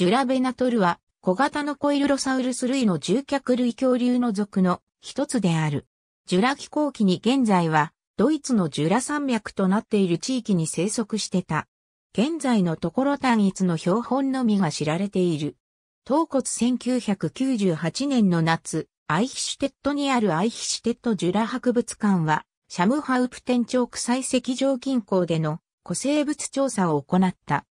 ジュラベナトルは小型のコイルロサウルス類の獣脚類恐竜の属の一つである。ジュラ飛行期に現在はドイツのジュラ山脈となっている地域に生息してた。現在のところ単一の標本のみが知られている。頭骨1998年の夏、アイヒシュテットにあるアイヒシュテットジュラ博物館は、シャムハウプテンチョーク採石場近郊での古生物調査を行った。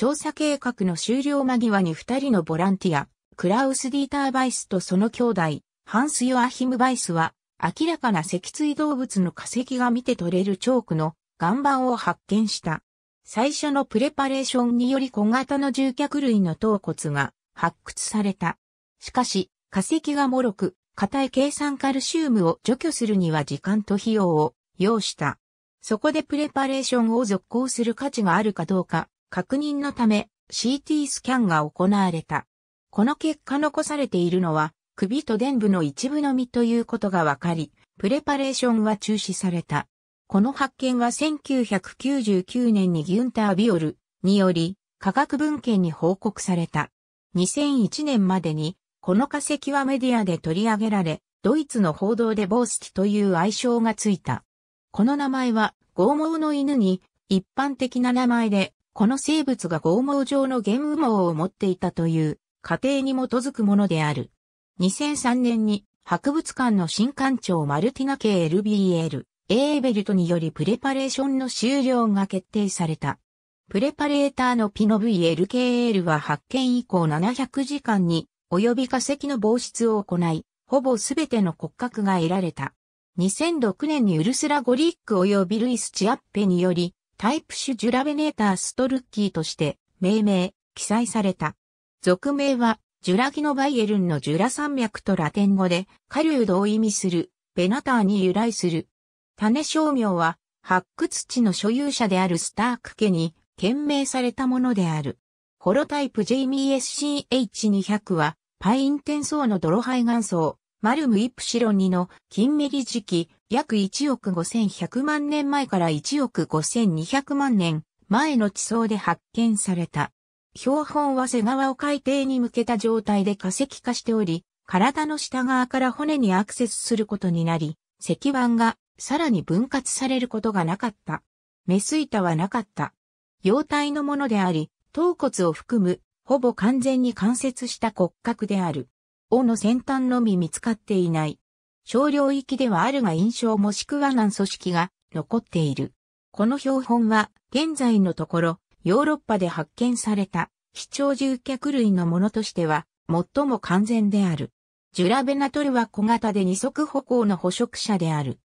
調査計画の終了間際に二人のボランティア、クラウス・ディーター・バイスとその兄弟、ハンス・ヨアヒム・バイスは、明らかな脊椎動物の化石が見て取れるチョークの岩盤を発見した。最初のプレパレーションにより小型の獣脚類の頭骨が発掘された。しかし、化石が脆く、硬い計算カルシウムを除去するには時間と費用を要した。そこでプレパレーションを続行する価値があるかどうか確認のため CT スキャンが行われた。この結果残されているのは首と伝部の一部のみということがわかり、プレパレーションは中止された。この発見は1999年にギュンター・ビオルにより科学文献に報告された。2001年までにこの化石はメディアで取り上げられ、ドイツの報道でボースキという愛称がついた。この名前は、剛毛の犬に一般的な名前でこの生物が剛毛状の原羽毛を持っていたという仮定に基づくものである。2003年に博物館の新館長マルティナ系 l b l エーベルトによりプレパレーションの終了が決定された。プレパレーターのピノ VLKL は発見以降700時間に及び化石の防止を行い、ほぼすべての骨格が得られた。2006年にウルスラ・ゴリック及びルイス・チアッペにより、タイプ種ジュラベネーターストルッキーとして命名、記載された。俗名は、ジュラギノバイエルンのジュラ山脈とラテン語で、狩人を意味する、ベナターに由来する。種商名は、発掘地の所有者であるスターク家に、懸命されたものである。ホロタイプ JMESCH200 は、パインテン層の泥肺岩層、マルムイプシロニの金メリ時期、約1億5100万年前から1億5200万年前の地層で発見された。標本は背側を海底に向けた状態で化石化しており、体の下側から骨にアクセスすることになり、石板がさらに分割されることがなかった。メス板はなかった。幼体のものであり、頭骨を含む、ほぼ完全に関節した骨格である。尾の先端のみ見つかっていない。少量域ではあるが印象もしくは難組織が残っている。この標本は現在のところヨーロッパで発見された非聴獣脚類のものとしては最も完全である。ジュラベナトルは小型で二足歩行の捕食者である。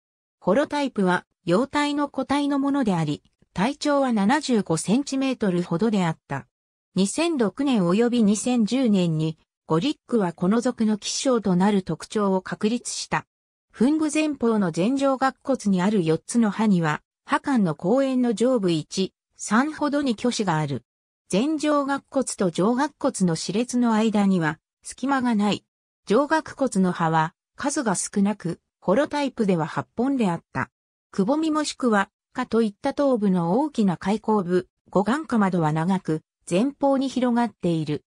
ホロタイプは幼体の個体のものであり、体長は75センチメートルほどであった。2006年及び2010年にゴリックはこの族の吉祥となる特徴を確立した。ン部前方の前上顎骨にある4つの歯には、歯間の公園の上部1、3ほどに挙子がある。前上顎骨と上顎骨の歯列の間には、隙間がない。上顎骨の歯は、数が少なく、ホロタイプでは8本であった。くぼみもしくは、かといった頭部の大きな開口部、五眼下窓は長く、前方に広がっている。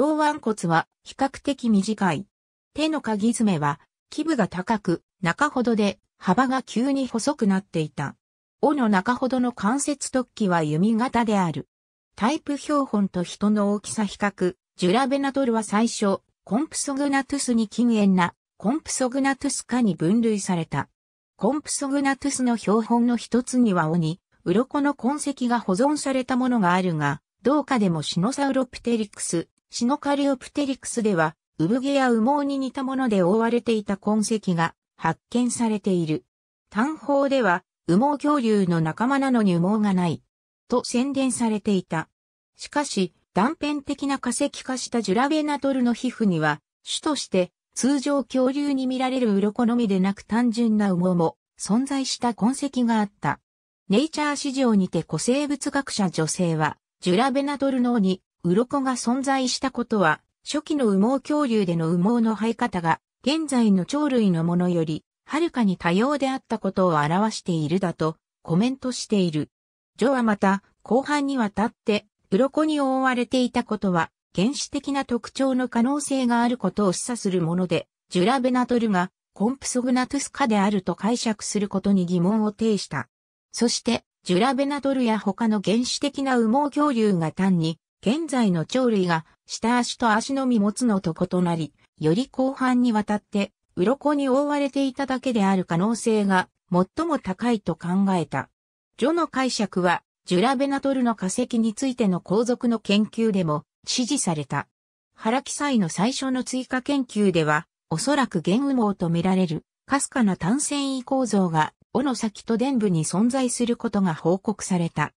上腕骨は比較的短い。手の鍵爪は、基部が高く、中ほどで、幅が急に細くなっていた。尾の中ほどの関節突起は弓形である。タイプ標本と人の大きさ比較、ジュラベナトルは最初、コンプソグナトゥスに近縁な、コンプソグナトゥス科に分類された。コンプソグナトゥスの標本の一つには尾に、鱗の痕跡が保存されたものがあるが、どうかでもシノサウロプテリクス、シノカリオプテリクスでは、産毛や羽毛に似たもので覆われていた痕跡が発見されている。単方では、羽毛恐竜の仲間なのに羽毛がない、と宣伝されていた。しかし、断片的な化石化したジュラベナトルの皮膚には、種として通常恐竜に見られる鱗のみでなく単純な羽毛も存在した痕跡があった。ネイチャー史上にて古生物学者女性は、ジュラベナトル脳に鱗が存在したことは、初期の羽毛恐竜での羽毛の生え方が、現在の鳥類のものより、はるかに多様であったことを表しているだと、コメントしている。ジョはまた、後半にわたって、鱗に覆われていたことは、原始的な特徴の可能性があることを示唆するもので、ジュラベナトルがコンプソグナトゥスカであると解釈することに疑問を呈した。そして、ジュラベナトルや他の原始的な羽毛恐竜が単に現在の鳥類が下足と足のみ持つのと異なり、より広範にわたって鱗に覆われていただけである可能性が最も高いと考えた。序の解釈は、ジュラベナトルの化石についての皇族の研究でも支持された。原記載の最初の追加研究では、おそらく玄羽毛と見られる、かすかな単繊維構造が、尾の先と伝部に存在することが報告された。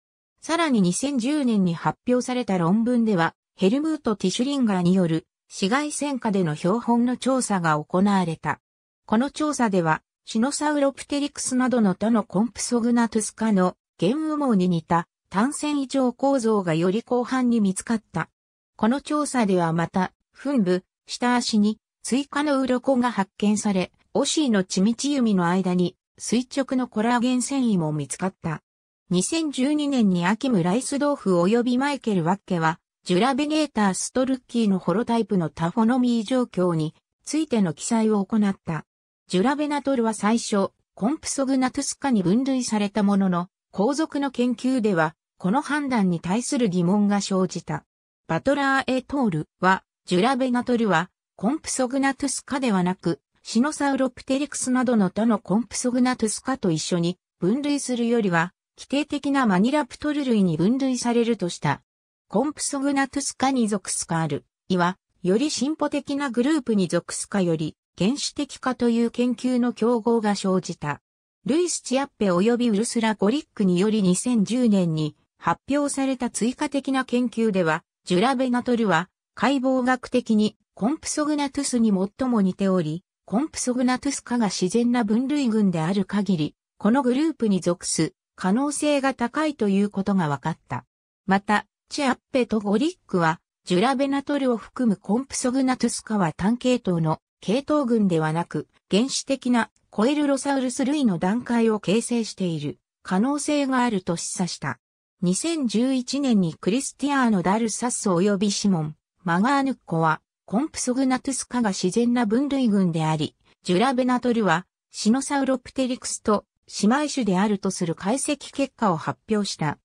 さらに2010年に発表された論文では、ヘルムート・ティシュリンガーによる紫外線下での標本の調査が行われた。この調査では、シノサウロプテリクスなどの他のコンプソグナトゥス科の原羽毛に似た単線異常構造がより広範に見つかった。この調査ではまた、噴部、下足に追加の鱗が発見され、オシーの地道弓の間に垂直のコラーゲン繊維も見つかった。2012年にアキム・ライスドーフ及びマイケル・ワッケは、ジュラベゲーター・ストルッキーのホロタイプのタフォノミー状況についての記載を行った。ジュラベナトルは最初、コンプソグナトゥスカに分類されたものの、後続の研究では、この判断に対する疑問が生じた。バトラー・エトールは、ジュラベナトルは、コンプソグナトゥスカではなく、シノサウロプテリクスなどの他のコンプソグナトゥスカと一緒に分類するよりは、規定的なマニラプトル類に分類されるとした。コンプソグナトゥスカに属すかある、いは、より進歩的なグループに属すかより、原始的かという研究の競合が生じた。ルイス・チアッペ及びウルスラ・ゴリックにより2010年に発表された追加的な研究では、ジュラベナトルは解剖学的にコンプソグナトゥスに最も似ており、コンプソグナトゥスカが自然な分類群である限り、このグループに属す可能性が高いということが分かった。また、チアッペとゴリックは、ジュラベナトルを含むコンプソグナトゥスカは単系統の系統群ではなく、原始的なコエルロサウルス類の段階を形成している可能性があると示唆した。2011年にクリスティアーノ・ダルサッソ及びシモン、マガーヌッコは、コンプソグナトゥスカが自然な分類群であり、ジュラベナトルは、シノサウロプテリクスと姉妹種であるとする解析結果を発表した。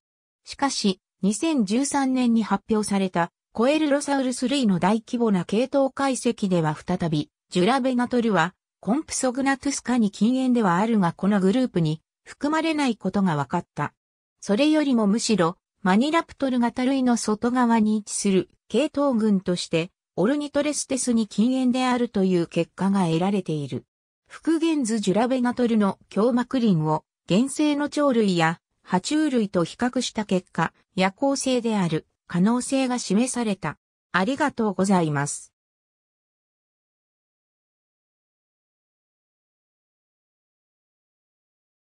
しかし、2013年に発表されたコエルロサウルス類の大規模な系統解析では再び、ジュラベナトルはコンプソグナトゥスカに禁煙ではあるがこのグループに含まれないことが分かった。それよりもむしろ、マニラプトル型類の外側に位置する系統群として、オルニトレステスに禁煙であるという結果が得られている。復元図ジュラベナトルの強膜林を原生の鳥類や爬虫類と比較した結果、夜行性である可能性が示された。ありがとうございます。